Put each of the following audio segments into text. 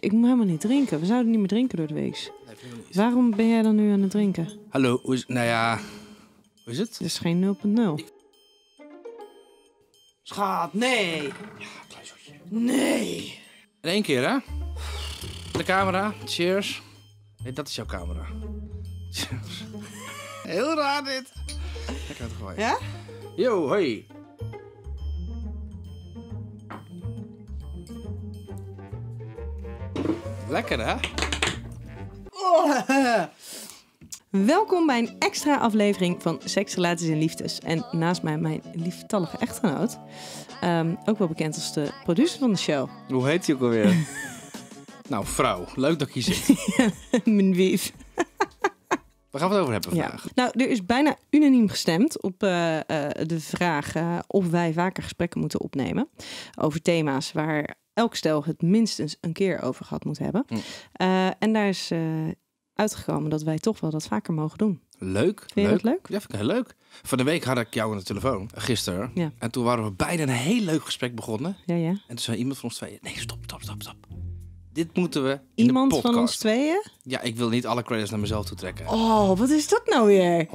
Ik moet helemaal niet drinken. We zouden niet meer drinken door de week. Waarom ben jij dan nu aan het drinken? Hallo, hoe is, nou ja, hoe is het? Het is geen 0.0. Schat, nee. Ja, Nee. In één keer, hè? De camera, cheers. Nee, dat is jouw camera. Cheers. Heel raar dit. ga het gooien. Ja? Yo, hoi. Lekker hè? Welkom bij een extra aflevering van Seks, Relaties en Liefdes. En naast mij mijn lieftallige echtgenoot. Ehm, ook wel bekend als de producer van de show. Hoe heet hij ook alweer? nou, vrouw. Leuk dat je zit. mijn wief. Waar gaan we het over hebben vandaag? Ja. Nou, er is bijna unaniem gestemd op eh, eh, de vraag eh, of wij vaker gesprekken moeten opnemen over thema's waar elk stel het minstens een keer over gehad moet hebben. Mm. Eh, en daar is eh, uitgekomen dat wij toch wel dat vaker mogen doen. Leuk. Vind je leuk. dat leuk? Ja, vind ik heel leuk. Van de week had ik jou aan de telefoon, gisteren. Ja. En toen waren we beide een heel leuk gesprek begonnen. Ja, ja. En toen zei iemand van ons twee, nee, stop, stop, stop, stop dit moeten we in Iemand de van ons tweeën? Ja, ik wil niet alle credits naar mezelf toe trekken. Oh, wat is dat nou weer? 100%.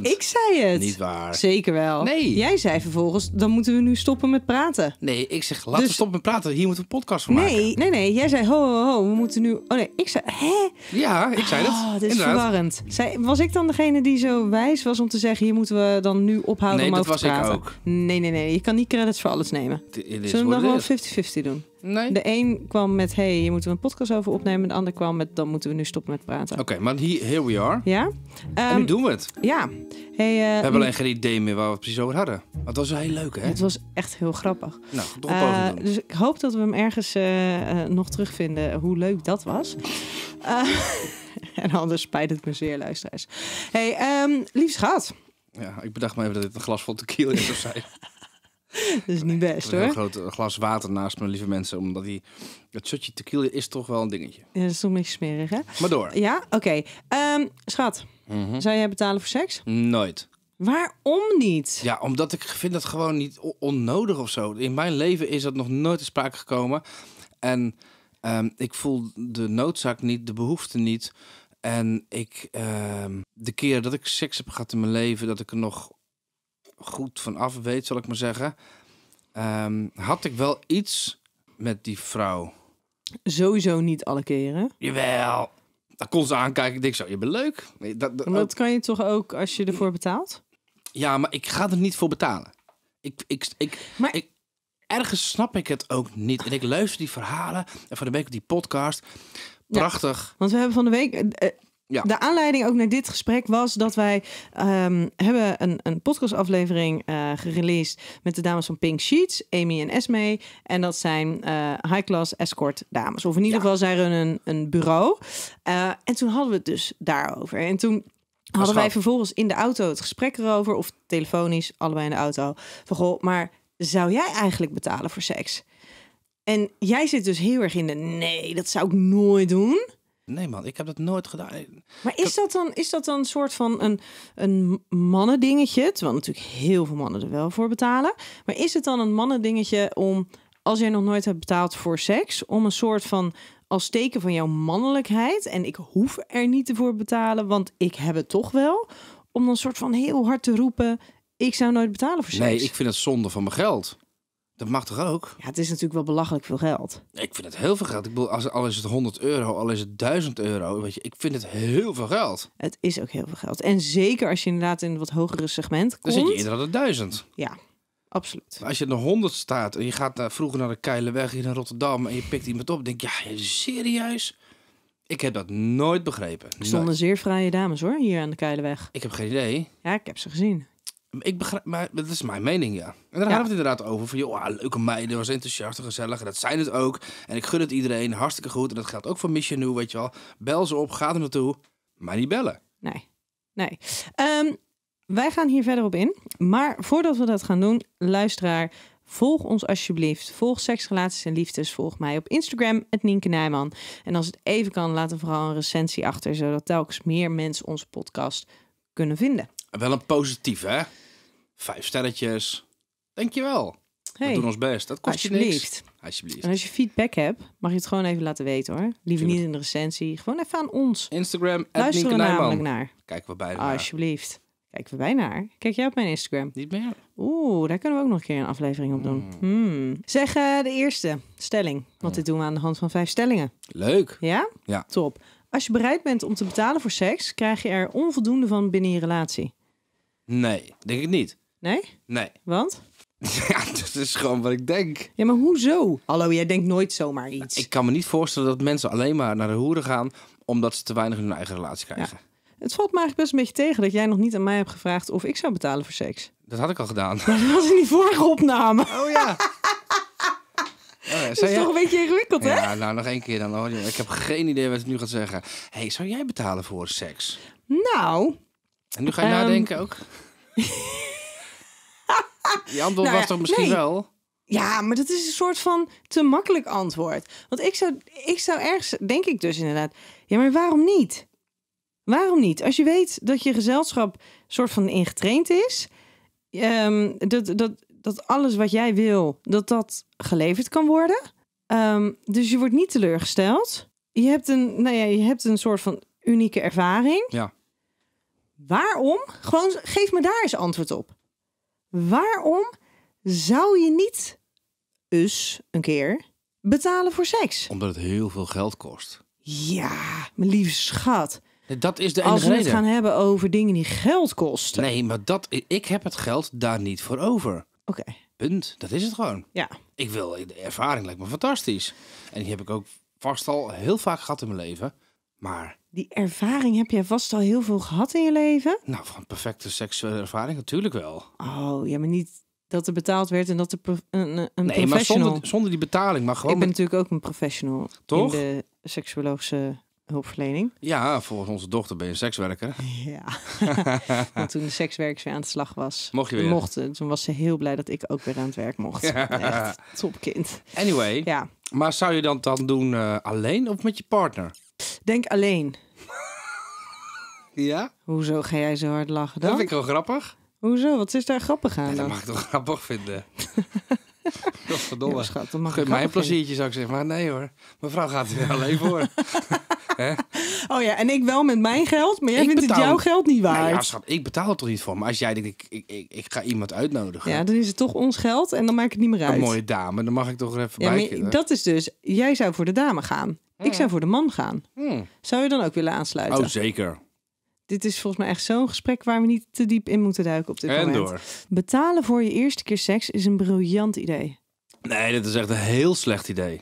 Ik zei het. Niet waar. Zeker wel. Nee. Jij zei vervolgens, dan moeten we nu stoppen met praten. Nee, ik zeg, laten dus... we stoppen met praten. Hier moeten we een podcast van nee, Nee, nee, Jij zei, ho, ho, ho, we moeten nu... Oh nee, ik zei, hè? Ja, ik zei dat. Oh, dit is verwarrend. Zij, was ik dan degene die zo wijs was om te zeggen, hier moeten we dan nu ophouden nee, om over te praten? Nee, dat was ik ook. Nee, nee, nee. Je kan niet credits voor alles nemen. Zullen we dan wel 50-50 doen? Nee. De een kwam met: hey, je moet een podcast over opnemen. De ander kwam met: dan moeten we nu stoppen met praten. Oké, maar here we are. Ja. en nu ehm, doen we het. Ja. Hey, we eh, hebben alleen geen idee meer waar we het precies over hadden. Want het was heel leuk, hè? Het was echt heel grappig. Nou, toch eh, Dus ik hoop dat we hem ergens eh, nog terugvinden. Hoe leuk dat was. en anders spijt het me zeer, luisteraars. Hey, um, ehm, gaat. Ja, ik bedacht me even dat dit een glas vol tequila is of zo. dat is niet best hoor. Een groot eh, glas water naast mijn lieve mensen. Omdat die, dat shotje tequila is toch wel een dingetje. Ja, dat is toch een beetje smerig hè? Maar door. Ja, oké. Ehm, schat, mhm. zou jij betalen voor seks? Nooit. Waarom niet? Ja, omdat ik vind dat gewoon niet onnodig of zo. In mijn leven is dat nog nooit in sprake gekomen. En ehm, ik voel de noodzaak niet, de behoefte niet. En ik, ehm, de keer dat ik seks heb gehad in mijn leven, dat ik er nog goed van af weet, zal ik maar zeggen. Ehm, had ik wel iets met die vrouw. Sowieso niet alle keren. Jawel. Dan kon ze aankijken. Ik denk zo, je bent leuk. Dat, dat, kan je toch ook als je ervoor betaalt? Ja, maar ik ga er niet voor betalen. Ik, ik, ik, ik, ergens snap ik het ook niet. En ik luister die verhalen en van de week op die podcast. Prachtig. want we hebben van de week eh, eh, de aanleiding ook naar dit gesprek was dat wij ehm, hebben een, een podcastaflevering uh, gereleased met de dames van Pink Sheets, Amy en Esme. En dat zijn uh, high-class escort dames. Of in ieder geval zijn runnen een, bureau. Eh, en toen hadden we het dus daarover. En toen hadden wij vervolgens in de auto het gesprek erover, of telefonisch, allebei in de auto. Van goh, maar zou jij eigenlijk betalen voor seks? En jij zit dus heel erg in de nee, dat zou ik nooit doen nee man, ik heb dat nooit gedaan. Maar is dat dan, is dat dan een soort van een, een mannendingetje? Terwijl natuurlijk heel veel mannen er wel voor betalen. Maar is het dan een mannendingetje om, als jij nog nooit hebt betaald voor seks, om een soort van als teken van jouw mannelijkheid en ik hoef er niet voor betalen, want ik heb het toch wel, om dan een soort van heel hard te roepen, ik zou nooit betalen voor seks. Nee, ik vind het zonde van mijn geld. Dat mag toch ook? Ja, het is natuurlijk wel belachelijk veel geld. Ik vind het heel veel geld. Ik bedoel, als, al is het 100 euro, al is het 1000 euro. Weet je, ik vind het heel veel geld. Het is ook heel veel geld. En zeker als je inderdaad in een wat hogere segment komt. Dan zit je inderdaad 1000. Ja, absoluut. als je in de 100 staat en je gaat naar, vroeger naar de Keilenweg in Rotterdam en je pikt iemand op, denk je, ja, serieus? Ik heb dat nooit begrepen. Er stonden zeer fraaie dames hoor, hier aan de Keilenweg. Ik heb geen idee. Ja, ik heb ze gezien. Ik begrijp, maar dat is mijn mening, ja. En daar ja. we het inderdaad over. Van, joh, ah, leuke meiden, was enthousiast en gezellig. En dat zijn het ook. En ik gun het iedereen, hartstikke goed. En dat geldt ook voor Mission New, weet je wel. Bel ze op, ga er naartoe, maar niet bellen. Nee, nee. Ehm, wij gaan hier verder op in. Maar voordat we dat gaan doen, luisteraar, volg ons alsjeblieft. Volg Seks, Relaties en Liefdes. Volg mij op Instagram, het Nienke Nijman. En als het even kan, laat er vooral een recensie achter, zodat telkens meer mensen onze podcast kunnen vinden. Wel een positief, hè? Vijf sterretjes. Dankjewel. Hey, we doen ons best. Dat kost alsjeblieft. je niks. Alsjeblieft. En als je feedback hebt, mag je het gewoon even laten weten hoor. Liever niet in de recensie. Gewoon even aan ons. Instagram, Luisteren namelijk naar. Kijken we bijna naar. Alsjeblieft. Kijken we bijna naar. Kijk jij op mijn Instagram? Niet meer. Oeh, daar kunnen we ook nog een keer een aflevering op doen. Hmm. Hmm. Zeg eh, de eerste stelling. Want hmm. dit doen we aan de hand van vijf stellingen. Leuk. Ja? Ja. Top. Als je bereid bent om te betalen voor seks, krijg je er onvoldoende van binnen je relatie. Nee, denk ik niet. Nee? Nee. Want? Ja, dat is gewoon wat ik denk. Ja, maar hoezo? Hallo, jij denkt nooit zomaar iets. Ik kan me niet voorstellen dat mensen alleen maar naar de hoeren gaan omdat ze te weinig in hun eigen relatie krijgen. Het valt me eigenlijk best een beetje tegen dat jij nog niet aan mij hebt gevraagd of ik zou betalen voor seks. Dat had ik al gedaan. dat was in die vorige opname. Oh ja. Oh ja, dat is toch een beetje ingewikkeld, hè? Ja, nou, nog één keer dan. Ik heb geen idee wat ik nu gaat zeggen. hey, zou jij betalen voor seks? Nou, en nu ga je ehm. nadenken ook? je antwoord nou was er toch misschien wel? Ja, maar dat is een soort van te makkelijk antwoord. Want ik zou, ik zou ergens, denk ik dus inderdaad, ja, maar waarom niet? Waarom niet? Als je weet dat je gezelschap soort van ingetraind is, ehm, dat, dat, dat alles wat jij wil, dat dat geleverd kan worden. Ehm, dus je wordt niet teleurgesteld. Je hebt een, nou ja, je hebt een soort van unieke ervaring. Ja. Waarom? Gewoon geef me daar eens antwoord op. Waarom zou je niet eens een keer betalen voor seks? Omdat het heel veel geld kost. Ja, mijn lieve schat. Dat is de enige Als we het gaan hebben over dingen die geld kosten. Nee, maar dat, ik heb het geld daar niet voor over. Oké. Punt. Dat is het gewoon. Ja. Ik wil, de ervaring lijkt me fantastisch. En die heb ik ook vast al heel vaak gehad in mijn leven. Maar... Die ervaring heb jij vast al heel veel gehad in je leven? Nou, van perfecte seksuele ervaring natuurlijk wel. Oh, ja, maar niet dat er betaald werd en dat er een, een nee, maar zonder, zonder die betaling, maar gewoon... Ik ben natuurlijk ook een professional Toch? in de seksuologische hulpverlening. Ja, volgens onze dochter ben je een sekswerker. Ja, want toen de sekswerkers weer aan de slag was... Mocht je weer? Mochten. Eh, toen was ze heel blij dat ik ook weer aan het werk mocht. Ja. Echt topkind. Anyway, ja. maar zou je dat dan doen eh, alleen of met je partner? Denk alleen. ja? Hoezo ga jij zo hard lachen dan? Dat vind ik wel grappig. Hoezo? Wat is daar grappig aan? dat mag ik toch grappig vinden? Godverdomme. Ja, schat, dat mag mij een pleziertje, zou ik zeggen. Maar nee hoor, mevrouw gaat er alleen voor. Hè? Oh ja, en ik wel met mijn geld, maar jij ik vindt het jouw geld niet waard. Nou ja, schat, ik betaal het toch niet voor. Maar als jij denkt, ik, ik, ik, ik, ga iemand uitnodigen. Ja, dan is het toch ons geld en dan ik het niet meer uit. Een mooie dame, dan mag ik toch even ja, bij. dat is dus, jij zou voor de dame gaan. Ik hmm. zou voor de man gaan. Hmm. Zou je dan ook willen aansluiten? Oh, zeker. Dit is volgens mij echt zo'n gesprek waar we niet te diep in moeten duiken op dit en moment. Door. Betalen voor je eerste keer seks is een briljant idee. Nee, dat is echt een heel slecht idee.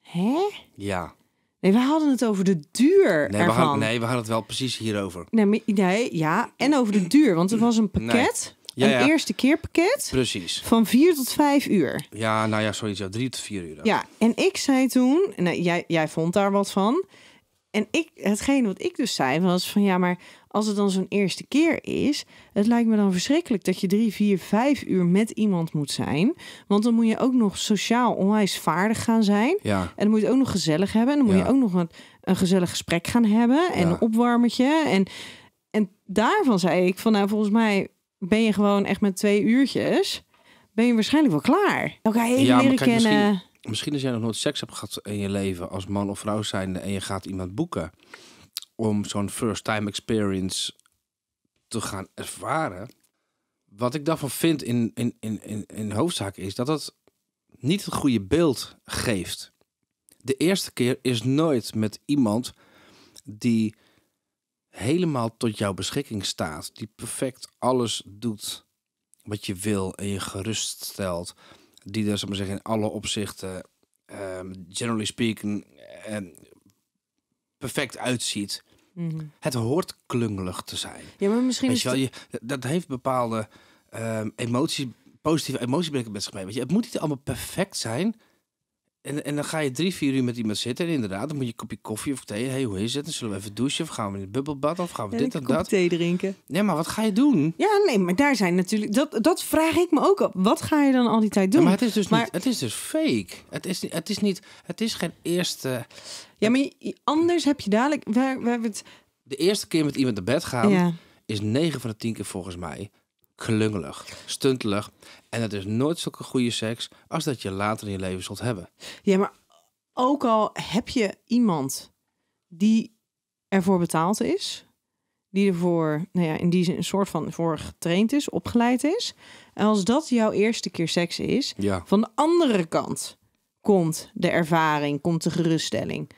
Hè? Ja. Nee, we hadden het over de duur nee, ervan. We hadden, nee, we hadden het wel precies hierover. Nee, nee, ja, en over de duur. Want er was een pakket, een eerste keer pakket. Precies. Van vier tot vijf uur. Ja, nou ja, sorry, drie tot vier uur. Dan. Ja, en ik zei toen, nou, jij, jij vond daar wat van en ik, hetgeen wat ik dus zei was van ja, maar als het dan zo'n eerste keer is, het lijkt me dan verschrikkelijk dat je drie, vier, vijf uur met iemand moet zijn. Want dan moet je ook nog sociaal onwijs vaardig gaan zijn. En dan moet je het ook nog gezellig hebben. En dan moet je ook nog een, een, gezellig gesprek gaan hebben en een opwarmetje. En, en daarvan zei ik van nou, volgens mij ben je gewoon echt met twee uurtjes ben je waarschijnlijk wel klaar. Oké, even ja, leren kennen misschien als jij nog nooit seks hebt gehad in je leven als man of vrouw zijnde en je gaat iemand boeken om zo'n first time experience te gaan ervaren. Wat ik daarvan vind in, in, in, in, in hoofdzaak is dat het niet het goede beeld geeft. De eerste keer is nooit met iemand die helemaal tot jouw beschikking staat, die perfect alles doet wat je wil en je geruststelt die dus om zeggen in alle opzichten, ehm, generally speaking, um, perfect uitziet. Mhm. Het hoort klungelig te zijn. Ja, maar misschien is wel, je, dat heeft bepaalde um, ehm, emoties, positieve emoties met zich mee. Weet je, het moet niet allemaal perfect zijn. En, en dan ga je drie, vier uur met iemand zitten. En inderdaad, dan moet je een kopje koffie of thee. hey, hoe is het? Dan zullen we even douchen? Of gaan we in het bubbelbad? Of gaan we en dit en dat? thee drinken. Nee, maar wat ga je doen? Ja, nee, maar daar zijn natuurlijk... Dat, dat vraag ik me ook op. Wat ga je dan al die tijd doen? maar het is dus, maar... Niet, het is dus fake. Het is, het, is niet, het is geen eerste... Ja, maar anders heb je dadelijk... Waar, hebben het... De eerste keer met iemand naar bed gaan... is negen van de tien keer volgens mij klungelig, stuntelig. En het is nooit zulke goede seks als dat je later in je leven zult hebben. Ja, maar ook al heb je iemand die ervoor betaald is, die ervoor, nou ja, in die zin een soort van voor getraind is, opgeleid is. En als dat jouw eerste keer seks is, van de andere kant komt de ervaring, komt de geruststelling.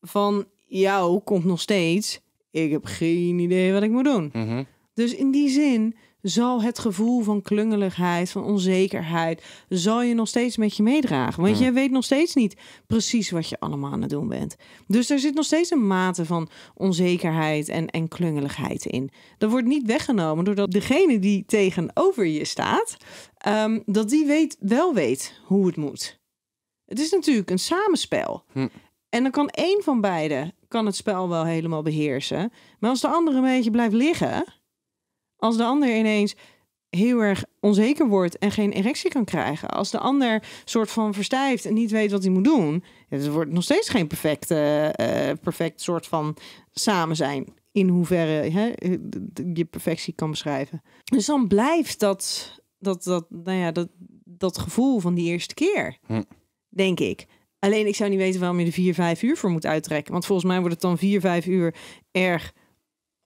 Van jou komt nog steeds, ik heb geen idee wat ik moet doen. Mhm. Dus in die zin zal het gevoel van klungeligheid, van onzekerheid, zal je nog steeds met je meedragen. Want je weet nog steeds niet precies wat je allemaal aan het doen bent. Dus er zit nog steeds een mate van onzekerheid en, en klungeligheid in. Dat wordt niet weggenomen doordat degene die tegenover je staat, ehm, dat die weet, wel weet hoe het moet. Het is natuurlijk een samenspel. Hm. En dan kan één van beiden kan het spel wel helemaal beheersen. Maar als de andere een beetje blijft liggen als de ander ineens heel erg onzeker wordt en geen erectie kan krijgen. Als de ander soort van verstijft en niet weet wat hij moet doen. Het dus wordt nog steeds geen perfecte, eh, perfect soort van samen zijn. In hoeverre hè, eh, je perfectie kan beschrijven. Dus dan blijft dat, dat, dat, nou ja, dat, dat gevoel van die eerste keer. Hm. Denk ik. Alleen ik zou niet weten waarom je er vier, vijf uur voor moet uittrekken. Want volgens mij wordt het dan vier, vijf uur erg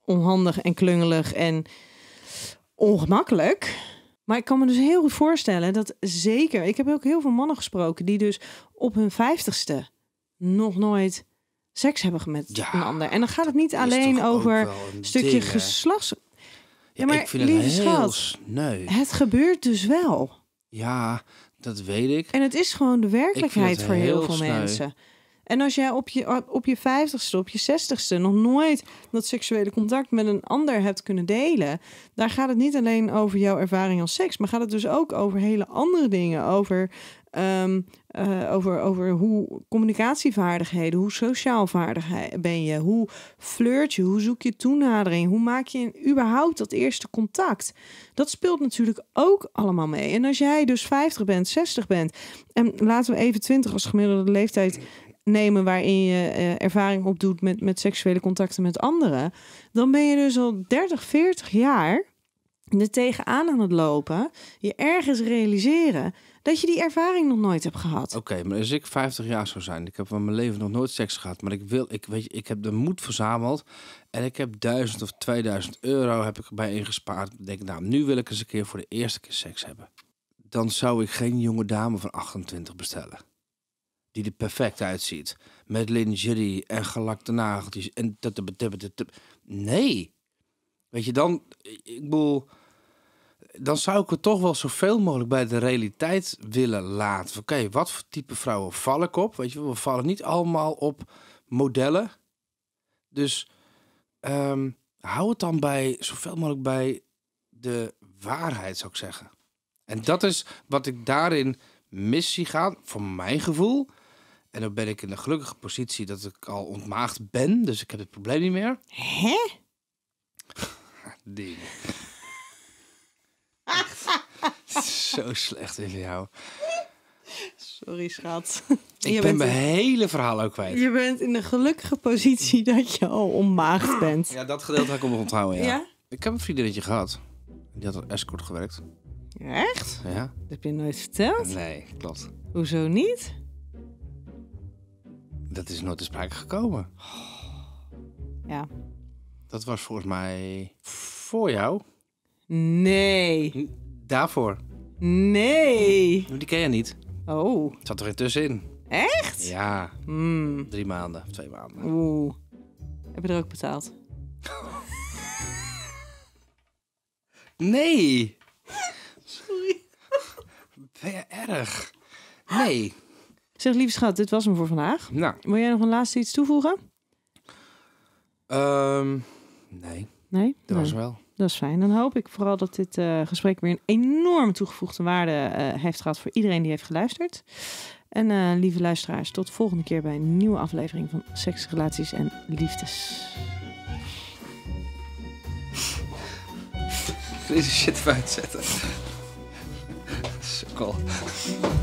onhandig en klungelig en ongemakkelijk. Maar ik kan me dus heel goed voorstellen dat zeker. Ik heb ook heel veel mannen gesproken die dus op hun vijftigste nog nooit seks hebben met ja, een ander. En dan gaat het niet alleen over een stukje ding, geslachts. Ja, maar ik vind het heel schat, Het gebeurt dus wel. Ja, dat weet ik. En het is gewoon de werkelijkheid voor heel, veel mensen. En als jij op je, op je 50 op je 60 nog nooit dat seksuele contact met een ander hebt kunnen delen, daar gaat het niet alleen over jouw ervaring als seks, maar gaat het dus ook over hele andere dingen. Over, ehm, eh, over, over hoe communicatievaardigheden, hoe sociaal vaardig ben je, hoe flirt je, hoe zoek je toenadering, hoe maak je überhaupt dat eerste contact. Dat speelt natuurlijk ook allemaal mee. En als jij dus 50 bent, 60 bent, en laten we even 20 als gemiddelde leeftijd nemen waarin je eh, ervaring opdoet met, met seksuele contacten met anderen, dan ben je dus al 30, 40 jaar er tegenaan aan het lopen, je ergens realiseren dat je die ervaring nog nooit hebt gehad. Oké, maar als ik 50 jaar zou zijn, ik heb van mijn leven nog nooit seks gehad, maar ik wil, ik weet, je, ik heb de moed verzameld en ik heb 1000 of 2000 euro heb ik erbij ingespaard. Ik denk, nou, nu wil ik eens een keer voor de eerste keer seks hebben. Dan zou ik geen jonge dame van 28 bestellen die er perfect uitziet. Met lingerie en gelakte nageltjes en... dat Nee. Weet je, dan... Ik bedoel... Dan zou ik het toch wel zoveel mogelijk bij de realiteit willen laten. Oké, wat voor type vrouwen val ik op? Weet je, we vallen niet allemaal op modellen. Dus ehm, hou het dan bij zoveel mogelijk bij de waarheid, zou ik zeggen. En dat is wat ik daarin mis zie gaan, voor mijn gevoel. En dan ben ik in de gelukkige positie dat ik al ontmaagd ben. Dus ik heb het probleem niet meer. Hè? Ding. Zo slecht in jou. Sorry, schat. Ik je ben mijn hele verhaal ook kwijt. Je bent in de gelukkige positie dat je al ontmaagd bent. Ja, dat gedeelte heb ik om onthouden, ja. ja. Ik heb een vriendinnetje gehad. Die had een escort gewerkt. Echt? Ja. Dat heb je nooit verteld? Nee, klopt. Hoezo niet? Dat is nooit te sprake gekomen. Ja. Dat was volgens mij voor jou. Nee. Daarvoor. Nee. Oh, die ken je niet. Oh. Het zat er in. Echt? Ja. Hmm. Drie maanden twee maanden. Oeh. Heb je er ook betaald? nee. Sorry. Ben je erg? Nee. Zeg, lieve schat, dit was hem voor vandaag. Nou. Wil jij nog een laatste iets toevoegen? Ehm, nee. Nee? Dat was wel. Dat is fijn. Dan hoop ik vooral dat dit eh, gesprek weer een enorm toegevoegde waarde eh, heeft gehad voor iedereen die heeft geluisterd. En eh, lieve luisteraars, tot volgende keer bij een nieuwe aflevering van Seks, Relaties en Liefdes. Deze shit uitzetten. Sukkel.